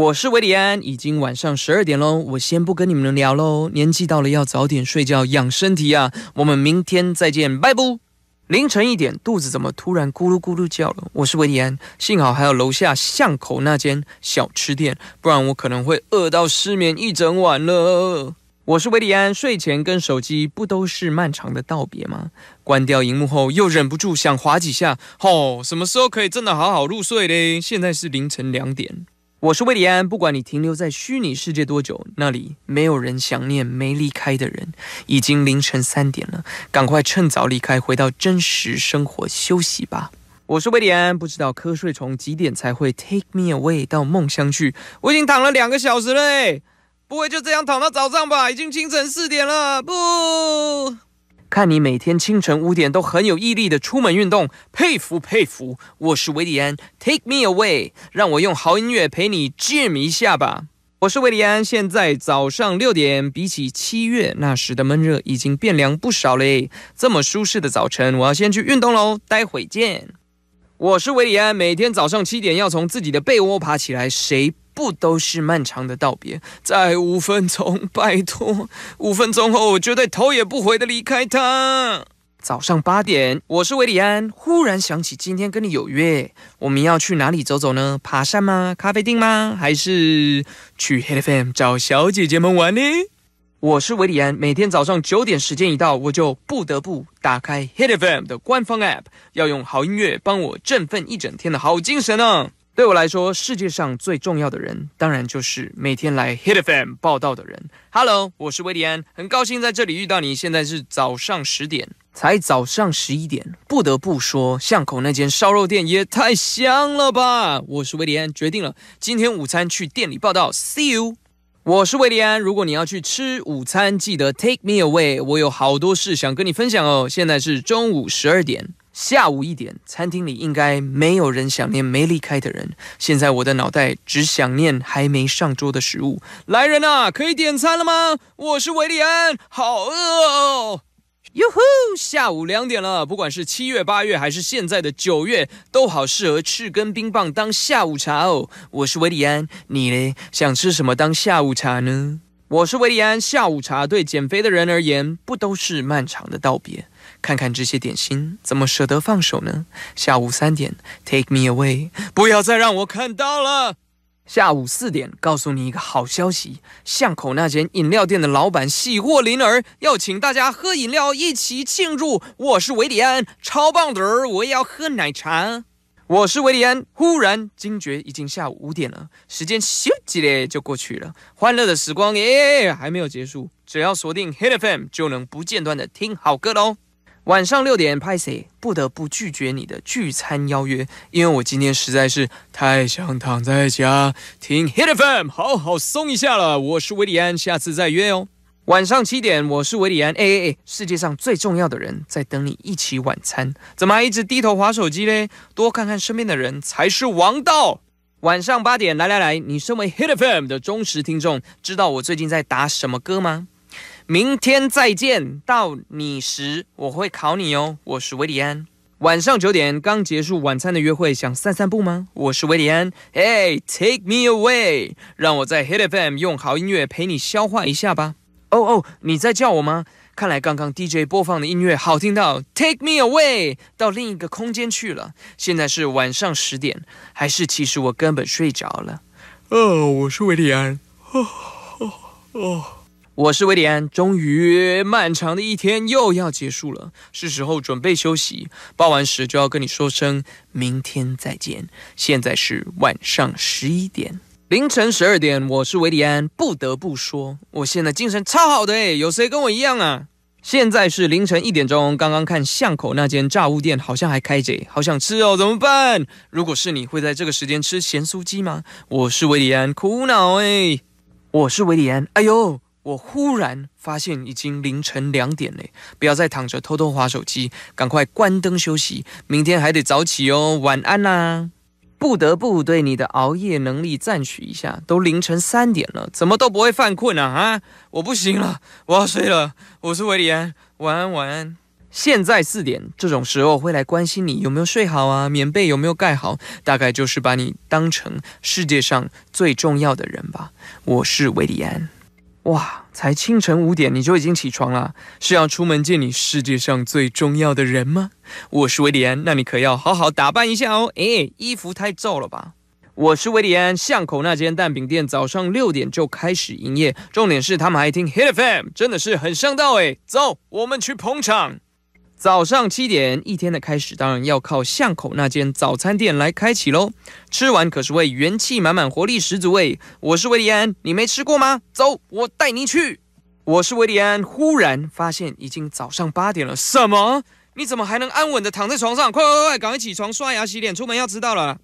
我是维里安，已经晚上十二点喽，我先不跟你们聊喽。年纪到了，要早点睡觉养身体啊。我们明天再见，拜不。凌晨一点，肚子怎么突然咕噜咕噜叫了？我是维里安，幸好还有楼下巷口那间小吃店，不然我可能会饿到失眠一整晚了。我是维里安，睡前跟手机不都是漫长的道别吗？关掉荧幕后，又忍不住想划几下。吼，什么时候可以真的好好入睡嘞？现在是凌晨两点。我是威廉安，不管你停留在虚拟世界多久，那里没有人想念没离开的人。已经凌晨三点了，赶快趁早离开，回到真实生活休息吧。我是威廉安，不知道瞌睡虫几点才会 take me away 到梦乡去。我已经躺了两个小时了，哎，不会就这样躺到早上吧？已经清晨四点了，不。看你每天清晨五点都很有毅力的出门运动，佩服佩服。我是维里安，Take me away，让我用好音乐陪你 JAM 一下吧。我是维里安，现在早上六点，比起七月那时的闷热，已经变凉不少嘞。这么舒适的早晨，我要先去运动喽，待会见。我是维里安，每天早上七点要从自己的被窝爬起来，谁？不都是漫长的道别？再五分钟，拜托，五分钟后，我绝对头也不回的离开他。早上八点，我是维里安，忽然想起今天跟你有约，我们要去哪里走走呢？爬山吗？咖啡店吗？还是去 Hit FM 找小姐姐们玩呢？我是维里安，每天早上九点时间一到，我就不得不打开 Hit FM 的官方 App，要用好音乐帮我振奋一整天的好精神呢。对我来说，世界上最重要的人，当然就是每天来 Hit FM 报道的人。Hello，我是威廉安，很高兴在这里遇到你。现在是早上十点，才早上十一点。不得不说，巷口那间烧肉店也太香了吧！我是威廉安，决定了，今天午餐去店里报道。See you，我是威廉安。如果你要去吃午餐，记得 Take me away，我有好多事想跟你分享哦。现在是中午十二点。下午一点，餐厅里应该没有人想念没离开的人。现在我的脑袋只想念还没上桌的食物。来人呐，可以点餐了吗？我是维利安，好饿。哦。哟呼，下午两点了，不管是七月、八月还是现在的九月，都好适合吃根冰棒当下午茶哦。我是维利安，你嘞？想吃什么当下午茶呢？我是维利安，下午茶对减肥的人而言，不都是漫长的道别？看看这些点心，怎么舍得放手呢？下午三点，Take me away，不要再让我看到了。下午四点，告诉你一个好消息：巷口那间饮料店的老板喜获麟儿，要请大家喝饮料一起庆祝。我是维里安，超棒的，我也要喝奶茶。我是维里安。忽然惊觉已经下午五点了，时间咻叽咧就过去了，欢乐的时光耶还没有结束，只要锁定 Hit FM 就能不间断的听好歌喽。晚上六点，Paisi 不得不拒绝你的聚餐邀约，因为我今天实在是太想躺在家听 Hit FM 好好松一下了。我是维里安，下次再约哦。晚上七点，我是维里安，A A A，世界上最重要的人在等你一起晚餐，怎么还一直低头划手机嘞？多看看身边的人才是王道。晚上八点，来来来，你身为 Hit FM 的忠实听众，知道我最近在打什么歌吗？明天再见，到你时我会考你哦。我是维里安。晚上九点刚结束晚餐的约会，想散散步吗？我是维里安。Hey，take me away，让我在 Hit FM 用好音乐陪你消化一下吧。哦哦，你在叫我吗？看来刚刚 DJ 播放的音乐好听到 take me away，到另一个空间去了。现在是晚上十点，还是其实我根本睡着了？哦，我是维里安。我是威廉。安，终于漫长的一天又要结束了，是时候准备休息。报完时就要跟你说声明天再见。现在是晚上十一点，凌晨十二点。我是维里安，不得不说，我现在精神超好的诶，有谁跟我一样啊？现在是凌晨一点钟，刚刚看巷口那间炸物店好像还开着，好想吃哦，怎么办？如果是你会在这个时间吃咸酥鸡吗？我是维里安，苦恼诶，我是维里安，哎呦。我忽然发现已经凌晨两点了，不要再躺着偷偷划手机，赶快关灯休息，明天还得早起哦。晚安啦！不得不对你的熬夜能力赞许一下，都凌晨三点了，怎么都不会犯困啊！啊，我不行了，我要睡了。我是维里安，晚安晚安。现在四点，这种时候会来关心你有没有睡好啊，棉被有没有盖好？大概就是把你当成世界上最重要的人吧。我是维里安。哇，才清晨五点你就已经起床了，是要出门见你世界上最重要的人吗？我是威廉，那你可要好好打扮一下哦。诶，衣服太皱了吧？我是威廉，巷口那间蛋饼店早上六点就开始营业，重点是他们还听 Hit FM，真的是很上道诶。走，我们去捧场。早上七点，一天的开始当然要靠巷口那间早餐店来开启喽。吃完可是会元气满满，活力十足诶！我是维利安，你没吃过吗？走，我带你去。我是维利安。忽然发现已经早上八点了，什么？你怎么还能安稳的躺在床上？快快快快，赶快起床，刷牙洗脸，出门要迟到了。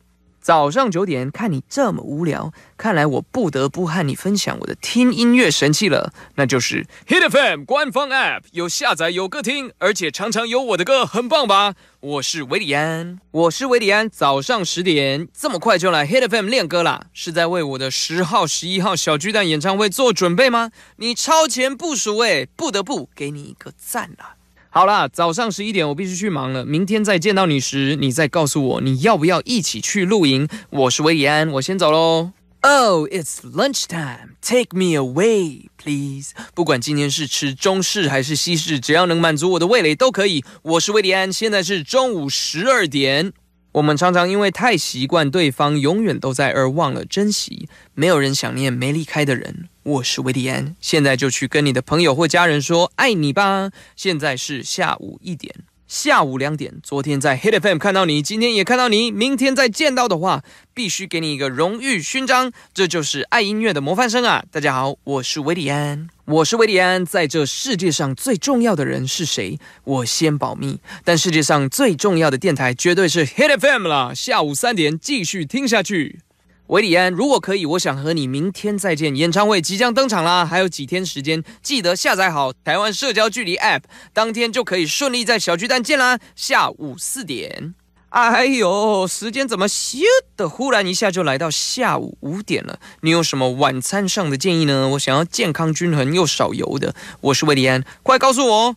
早上九点，看你这么无聊，看来我不得不和你分享我的听音乐神器了，那就是 Hit FM 官方 App，有下载，有歌听，而且常常有我的歌，很棒吧？我是维里安，我是维里安。早上十点，这么快就来 Hit FM 练歌啦，是在为我的十号、十一号小巨蛋演唱会做准备吗？你超前部署诶，不得不给你一个赞啦！好啦，早上十一点我必须去忙了。明天再见到你时，你再告诉我你要不要一起去露营。我是威廉安，我先走喽。Oh, it's lunch time. Take me away, please. 不管今天是吃中式还是西式，只要能满足我的味蕾都可以。我是威廉安，现在是中午十二点。我们常常因为太习惯对方永远都在而忘了珍惜，没有人想念没离开的人。我是维迪安，现在就去跟你的朋友或家人说爱你吧。现在是下午一点。下午两点，昨天在 Hit FM 看到你，今天也看到你，明天再见到的话，必须给你一个荣誉勋章，这就是爱音乐的模范生啊！大家好，我是维里安，我是维里安，在这世界上最重要的人是谁？我先保密，但世界上最重要的电台绝对是 Hit FM 了。下午三点继续听下去。维里安，如果可以，我想和你明天再见。演唱会即将登场啦，还有几天时间，记得下载好台湾社交距离 App，当天就可以顺利在小巨蛋见啦。下午四点，哎呦，时间怎么咻的忽然一下就来到下午五点了？你有什么晚餐上的建议呢？我想要健康均衡又少油的。我是维里安，快告诉我。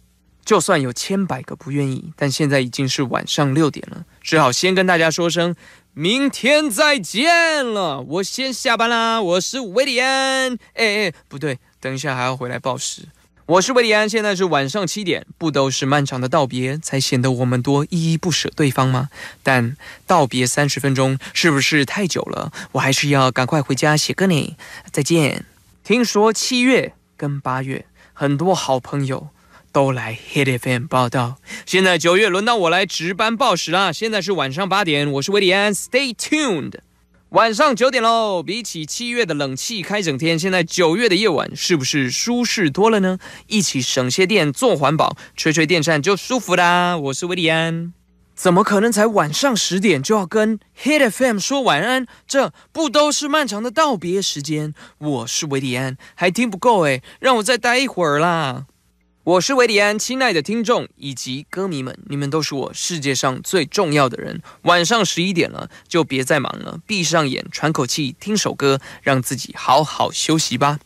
就算有千百个不愿意，但现在已经是晚上六点了，只好先跟大家说声明天再见了。我先下班啦，我是威里安。哎哎，不对，等一下还要回来报时。我是威里安，现在是晚上七点。不都是漫长的道别，才显得我们多依依不舍对方吗？但道别三十分钟是不是太久了？我还是要赶快回家写歌呢。再见。听说七月跟八月很多好朋友。都来 Hit FM 报道。现在九月轮到我来值班报时啦！现在是晚上八点，我是威廉安。Stay tuned。晚上九点喽！比起七月的冷气开整天，现在九月的夜晚是不是舒适多了呢？一起省些电，做环保，吹吹电扇就舒服啦！我是威迪安。怎么可能才晚上十点就要跟 Hit FM 说晚安？这不都是漫长的道别时间？我是威迪安，还听不够诶，让我再待一会儿啦！我是维迪安，亲爱的听众以及歌迷们，你们都是我世界上最重要的人。晚上十一点了，就别再忙了，闭上眼，喘口气，听首歌，让自己好好休息吧。